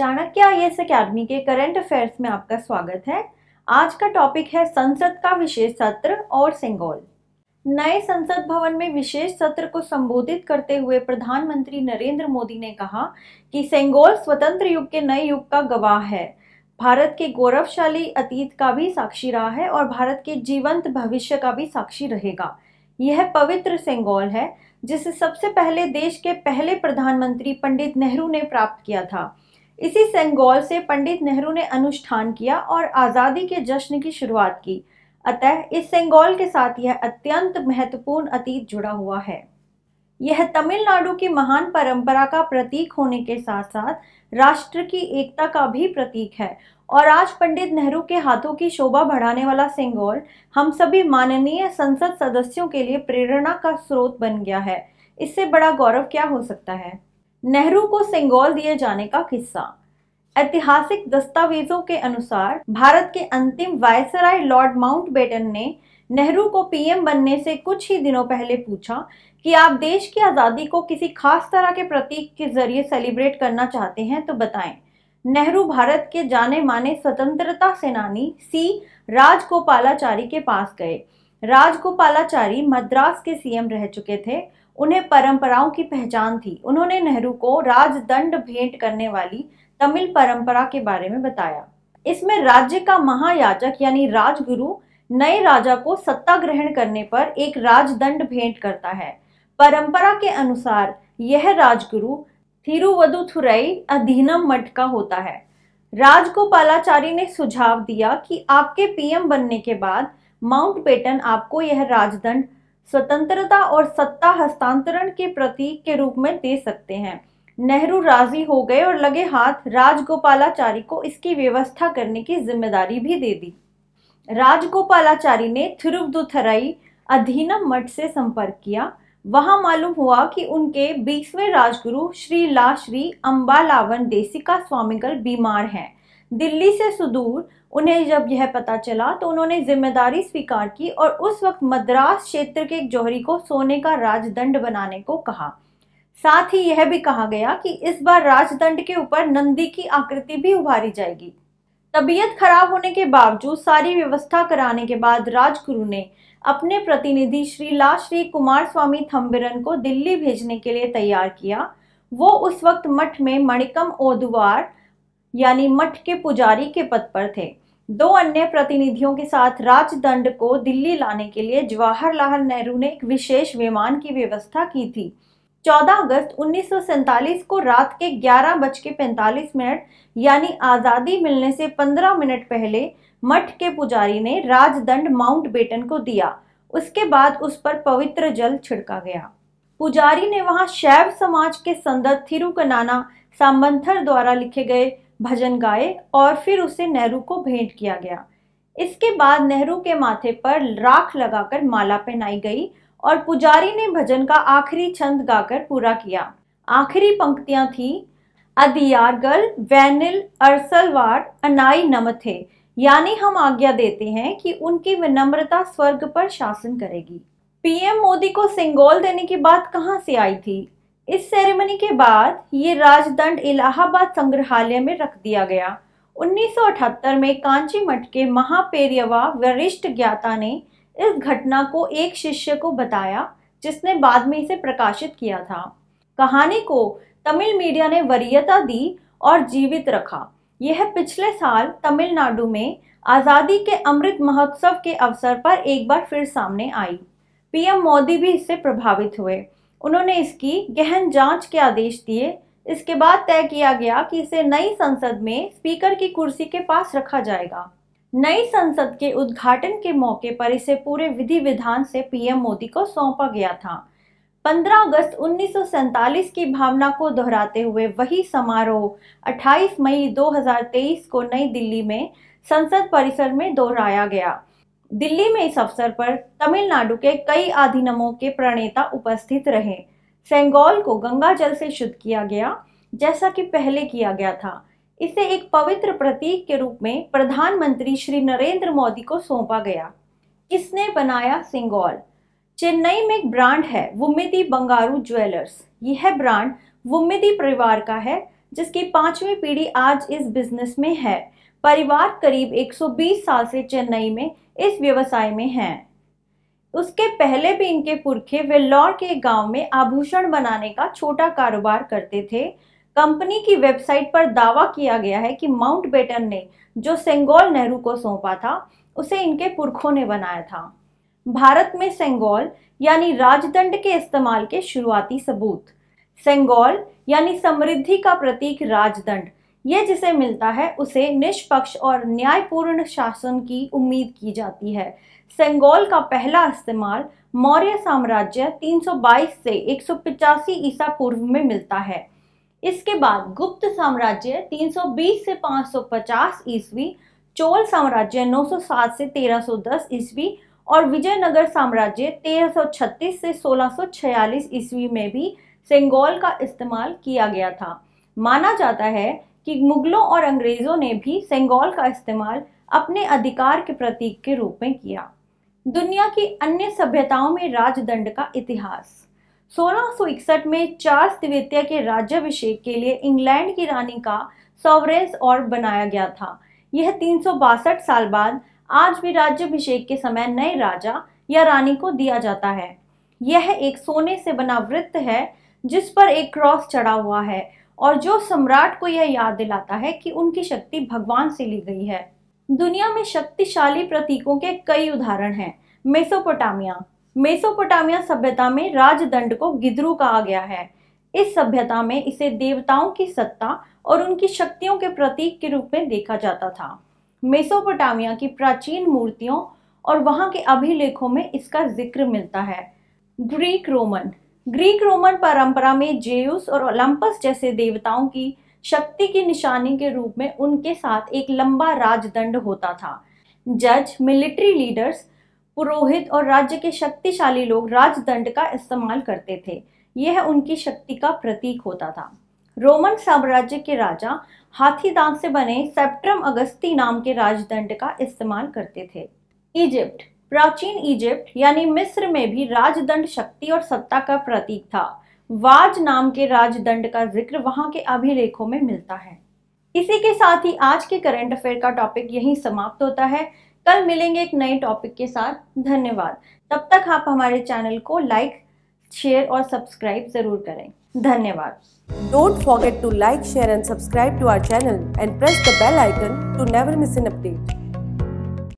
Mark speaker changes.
Speaker 1: Chanakya IAS एस अकेडमी के करंट अफेयर्स में आपका स्वागत है आज का टॉपिक है संसद का विशेष सत्र और सिंगोल नए संसद भवन में विशेष सत्र को संबोधित करते हुए प्रधानमंत्री नरेंद्र मोदी ने कहा कि सेंगोल स्वतंत्र युग के नए युग का गवाह है भारत के गौरवशाली अतीत का भी साक्षी रहा है और भारत के जीवंत भविष्य का भी साक्षी रहेगा यह पवित्र सेंगोल है जिसे सबसे पहले देश के पहले प्रधानमंत्री पंडित नेहरू ने प्राप्त किया था इसी सेंगोल से पंडित नेहरू ने अनुष्ठान किया और आज़ादी के जश्न की शुरुआत की अतः इस सेंगोल के साथ यह अत्यंत महत्वपूर्ण अतीत जुड़ा हुआ है यह तमिलनाडु की महान परंपरा का प्रतीक होने के साथ साथ राष्ट्र की एकता का भी प्रतीक है और आज पंडित नेहरू के हाथों की शोभा बढ़ाने वाला सेंगोल हम सभी माननीय संसद सदस्यों के लिए प्रेरणा का स्रोत बन गया है इससे बड़ा गौरव क्या हो सकता है नेहरू को सिंगोल दिए जाने का किस्सा ऐतिहासिक दस्तावेजों के अनुसार भारत के अंतिम वायसराय लॉर्ड माउंटबेटन ने नेहरू को पीएम बनने से कुछ ही दिनों पहले पूछा कि आप देश की आज़ादी को किसी खास तरह के प्रतीक के जरिए सेलिब्रेट करना चाहते हैं तो बताएं नेहरू भारत के जाने माने स्वतंत्रता सेनानी सी राजगोपालाचारी के पास गए राजगोपालाचारी मद्रास के सीएम रह चुके थे उन्हें परंपराओं की पहचान थी उन्होंने नेहरू को राजदंड भेंट करने वाली तमिल परंपरा के बारे में बताया इसमें राज्य का महायाजक यानी राजगुरु नए राजा को सत्ता ग्रहण करने पर एक राजदंड भेंट करता है परंपरा के अनुसार यह राजगुरु थिरुवदुथुरई अधीनम मठ का होता है राजगोपालाचारी ने सुझाव दिया कि आपके पीएम बनने के बाद माउंट बेटन आपको यह राजदंड स्वतंत्रता और सत्ता हस्तांतरण के प्रतीक के रूप में दे सकते हैं नेहरू राजी हो गए और लगे हाथ राजगोपालाचारी को इसकी व्यवस्था करने की जिम्मेदारी भी दे दी राजगोपालाचारी ने थिरुवदुथराई अधीनम मठ से संपर्क किया वहां मालूम हुआ कि उनके बीसवें राजगुरु श्री ला श्री अम्बालावन देसिका स्वामीगल बीमार हैं दिल्ली से सुदूर उन्हें जब यह पता चला तो उन्होंने जिम्मेदारी स्वीकार की और उस वक्त मद्रास क्षेत्र के एक जौहरी को सोने का राजदंड बनाने को कहा साथ ही यह भी कहा गया कि इस बार राजदंड के ऊपर नंदी की आकृति भी उभारी जाएगी तबीयत खराब होने के बावजूद सारी व्यवस्था कराने के बाद राजगुरु ने अपने प्रतिनिधि श्री ला श्री कुमार स्वामी थम्बिरन को दिल्ली भेजने के लिए तैयार किया वो उस वक्त मठ में मणिकम ओदवार यानी मठ के पुजारी के पद पर थे दो अन्य प्रतिनिधियों के साथ राजदंड को दिल्ली लाने के लिए जवाहरलाल नेहरू ने एक विशेष विमान की व्यवस्था की थी 14 अगस्त उन्नीस को रात के ग्यारह बज के पैंतालीस मिनट यानी आज़ादी मिलने से 15 मिनट पहले मठ के पुजारी ने राजदंड माउंट बेटन को दिया उसके बाद उस पर पवित्र जल छिड़का गया पुजारी ने वहां शैव समाज के संदत थिरुकनाना सामंथर द्वारा लिखे गए भजन गाए और फिर उसे नेहरू को भेंट किया गया इसके बाद नेहरू के माथे पर राख लगाकर माला पहनाई गई और पुजारी ने भजन का आखिरी छंद गाकर पूरा किया आखिरी पंक्तियां थी अदियारगल वैनिल अरसलवार अनाई नमथे यानी हम आज्ञा देते हैं कि उनकी विनम्रता स्वर्ग पर शासन करेगी पीएम मोदी को सिंगोल देने की बात कहां से आई थी इस सेरेमनी के बाद ये राजदंड इलाहाबाद संग्रहालय में रख दिया गया 1978 में कांची मठ के महापेरियवा वरिष्ठ ज्ञाता ने इस घटना को एक शिष्य को बताया जिसने बाद में इसे प्रकाशित किया था कहानी को तमिल मीडिया ने वरीयता दी और जीवित रखा यह पिछले साल तमिलनाडु में आज़ादी के अमृत महोत्सव के अवसर पर एक बार फिर सामने आई पीएम मोदी भी इससे प्रभावित हुए उन्होंने इसकी गहन जांच के आदेश दिए इसके बाद तय किया गया कि इसे नई संसद में स्पीकर की कुर्सी के पास रखा जाएगा नई संसद के उद्घाटन के मौके पर इसे पूरे विधि विधान से पीएम मोदी को सौंपा गया था 15 अगस्त उन्नीस की भावना को दोहराते हुए वही समारोह 28 मई 2023 को नई दिल्ली में संसद परिसर में दोहराया गया दिल्ली में इस अवसर पर तमिलनाडु के कई आधिनमों के प्रणेता उपस्थित रहे सेंगोल को गंगा जल से शुद्ध किया गया जैसा कि पहले किया गया था इसे एक पवित्र प्रतीक के रूप में प्रधानमंत्री श्री नरेंद्र मोदी को सौंपा गया किसने बनाया सिंगोल चेन्नई में एक ब्रांड है वुमिदी बंगारू ज्वेलर्स यह ब्रांड वुमिदी परिवार का है जिसकी पांचवी पीढ़ी आज इस बिजनेस में है परिवार करीब 120 साल से चेन्नई में इस व्यवसाय में हैं। उसके पहले भी इनके पुरखे वेल्लौर के गांव में आभूषण बनाने का छोटा कारोबार करते थे कंपनी की वेबसाइट पर दावा किया गया है कि माउंट बेटन ने जो सेंगोल नेहरू को सौंपा था उसे इनके पुरखों ने बनाया था भारत में सेंगोल यानी राजदंड के इस्तेमाल के शुरुआती सबूत सेंगोल यानी समृद्धि का प्रतीक राजदंड ये जिसे मिलता है उसे निष्पक्ष और न्यायपूर्ण शासन की उम्मीद की जाती है सेंगोल का पहला इस्तेमाल मौर्य साम्राज्य 322 से 185 ईसा पूर्व में मिलता है इसके बाद गुप्त साम्राज्य 320 से 550 ईसवी चोल साम्राज्य 907 से 1310 ईस्वी और विजयनगर साम्राज्य 1336 से 1646 ईसवी में भी सेंगोल का इस्तेमाल किया गया था माना जाता है कि मुगलों और अंग्रेजों ने भी सेंगोल का इस्तेमाल अपने अधिकार के प्रतीक के रूप में किया दुनिया की अन्य सभ्यताओं में राजदंड का इतिहास 1661 में चार्ल्स द्वितीय के राज्याभिषेक के लिए इंग्लैंड की रानी का सॉवरेंस और बनाया गया था यह तीन साल बाद आज भी राज्यभिषेक के समय नए राजा या रानी को दिया जाता है यह एक सोने से बना वृत्त है जिस पर एक क्रॉस चढ़ा हुआ है और जो सम्राट को यह याद दिलाता है कि उनकी शक्ति भगवान से ली गई है दुनिया में शक्तिशाली प्रतीकों के कई उदाहरण हैं मेसोपोटामिया मेसोपोटामिया सभ्यता में राजदंड को गिद्रू कहा गया है इस सभ्यता में इसे देवताओं की सत्ता और उनकी शक्तियों के प्रतीक के रूप में देखा जाता था मेसोपोटामिया की प्राचीन मूर्तियों और वहां के अभिलेखों में इसका जिक्र मिलता है ग्रीक रोमन ग्रीक रोमन परंपरा में जेयूस और ओलंपस जैसे देवताओं की शक्ति की निशानी के रूप में उनके साथ एक लंबा राजदंड होता था जज मिलिट्री लीडर्स पुरोहित और राज्य के शक्तिशाली लोग राजदंड का इस्तेमाल करते थे यह उनकी शक्ति का प्रतीक होता था रोमन साम्राज्य के राजा हाथी दांत से बने सेप्ट्रम अगस्ती नाम के राजदंड का इस्तेमाल करते थे इजिप्ट प्राचीन इजिप्ट यानी मिस्र में भी राजदंड शक्ति और सत्ता का प्रतीक था वाज नाम के राजदंड का जिक्र वहां के अभिलेखों में मिलता है इसी के साथ ही आज के करंट अफेयर का टॉपिक यहीं समाप्त होता है कल मिलेंगे एक नए टॉपिक के साथ धन्यवाद तब तक आप हमारे चैनल को लाइक शेयर और सब्सक्राइब जरूर करें धन्यवाद don't forget to like share and subscribe to our channel and press the bell icon to never miss an update